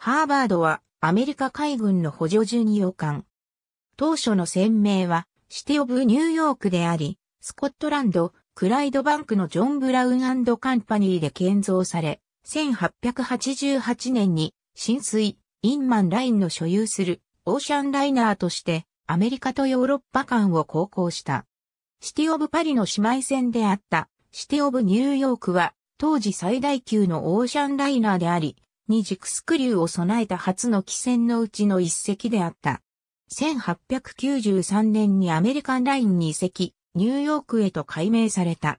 ハーバードはアメリカ海軍の補助巡洋艦。当初の船名はシティオブニューヨークであり、スコットランド、クライドバンクのジョン・ブラウンカンパニーで建造され、1888年に浸水、インマンラインの所有するオーシャンライナーとしてアメリカとヨーロッパ間を航行した。シティオブパリの姉妹船であったシティオブニューヨークは当時最大級のオーシャンライナーであり、に軸スクリューを備えた初の汽船のうちの一隻であった。1893年にアメリカンラインに移籍、ニューヨークへと改名された。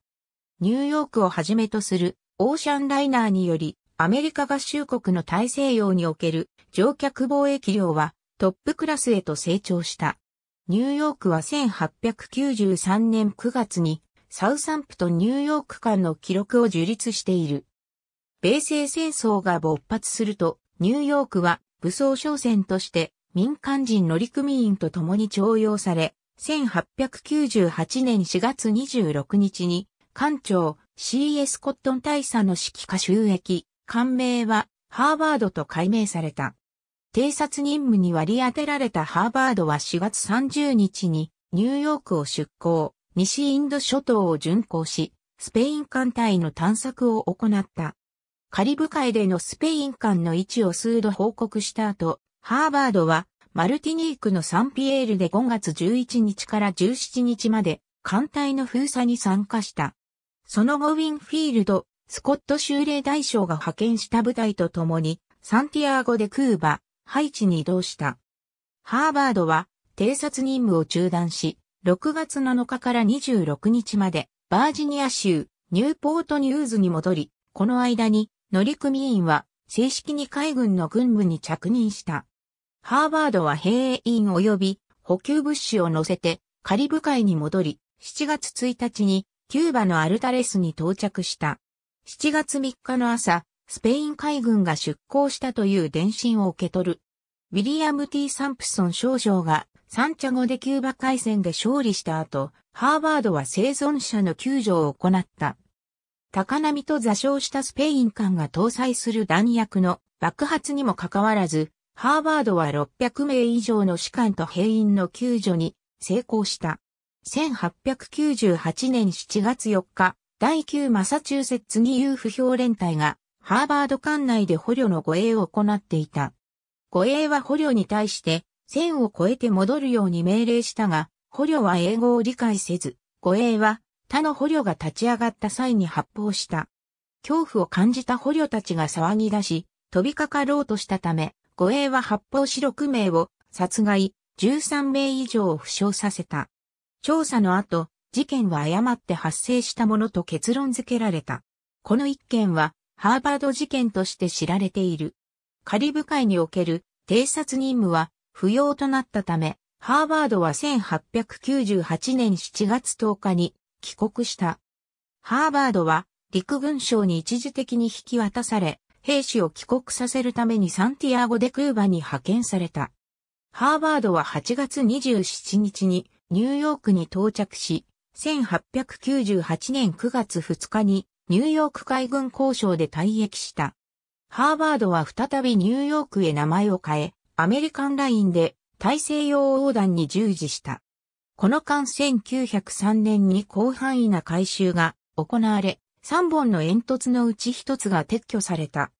ニューヨークをはじめとするオーシャンライナーにより、アメリカ合衆国の大西洋における乗客貿易量はトップクラスへと成長した。ニューヨークは1893年9月にサウサンプトニューヨーク間の記録を樹立している。米西戦争が勃発すると、ニューヨークは武装商船として民間人乗組員と共に徴用され、1898年4月26日に、艦長 C.S. コットン大佐の指揮下収益、艦名はハーバードと改名された。偵察任務に割り当てられたハーバードは4月30日にニューヨークを出港、西インド諸島を巡航し、スペイン艦隊の探索を行った。カリブ海でのスペイン艦の位置を数度報告した後、ハーバードはマルティニークのサンピエールで5月11日から17日まで艦隊の封鎖に参加した。その後ウィンフィールド、スコット州令大将が派遣した部隊と共にサンティアーゴでクーバ、ハイチに移動した。ハーバードは偵察任務を中断し、6月7日から26日までバージニア州ニューポートニューズに戻り、この間に乗組員は正式に海軍の軍部に着任した。ハーバードは兵員及び補給物資を乗せてカリブ海に戻り、7月1日にキューバのアルタレスに到着した。7月3日の朝、スペイン海軍が出港したという電信を受け取る。ウィリアム・ T・ サンプソン少将がサンチャゴでキューバ海戦で勝利した後、ハーバードは生存者の救助を行った。高波と座礁したスペイン艦が搭載する弾薬の爆発にもかかわらず、ハーバードは600名以上の士官と兵員の救助に成功した。1898年7月4日、第9マサチューセッツ義勇不評連隊が、ハーバード艦内で捕虜の護衛を行っていた。護衛は捕虜に対して、線を越えて戻るように命令したが、捕虜は英語を理解せず、護衛は他の捕虜が立ち上がった際に発砲した。恐怖を感じた捕虜たちが騒ぎ出し、飛びかかろうとしたため、護衛は発砲し6名を殺害、13名以上を負傷させた。調査の後、事件は誤って発生したものと結論付けられた。この一件は、ハーバード事件として知られている。カリブ海における偵察任務は不要となったため、ハーバードは1898年7月10日に帰国した。ハーバードは陸軍省に一時的に引き渡され、兵士を帰国させるためにサンティアゴ・でクーバに派遣された。ハーバードは8月27日にニューヨークに到着し、1898年9月2日にニューヨーク海軍交渉で退役した。ハーバードは再びニューヨークへ名前を変え、アメリカンラインで大西洋横断に従事した。この間1903年に広範囲な改修が行われ、3本の煙突のうち1つが撤去された。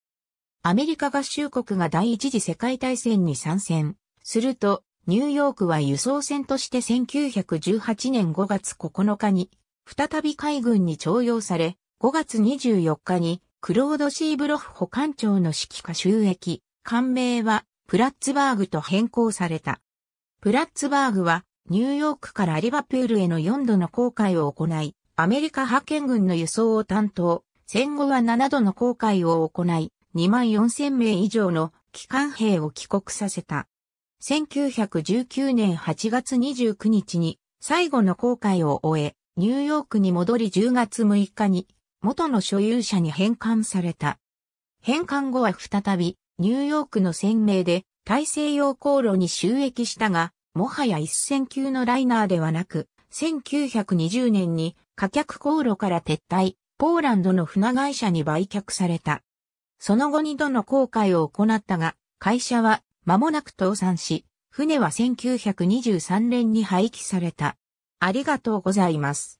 アメリカ合衆国が第一次世界大戦に参戦。すると、ニューヨークは輸送船として1918年5月9日に、再び海軍に徴用され、5月24日に、クロード・シーブロフ保管庁の指揮下収益、艦名は、プラッツバーグと変更された。プラッツバーグは、ニューヨークからリバプールへの4度の航海を行い、アメリカ派遣軍の輸送を担当、戦後は7度の航海を行い、2万4000名以上の機関兵を帰国させた。1919年8月29日に最後の航海を終え、ニューヨークに戻り10月6日に元の所有者に返還された。返還後は再びニューヨークの船名で大西洋航路に収益したが、もはや一線級のライナーではなく、1920年に貨客航路から撤退、ポーランドの船会社に売却された。その後二度の航海を行ったが、会社は間もなく倒産し、船は1923年に廃棄された。ありがとうございます。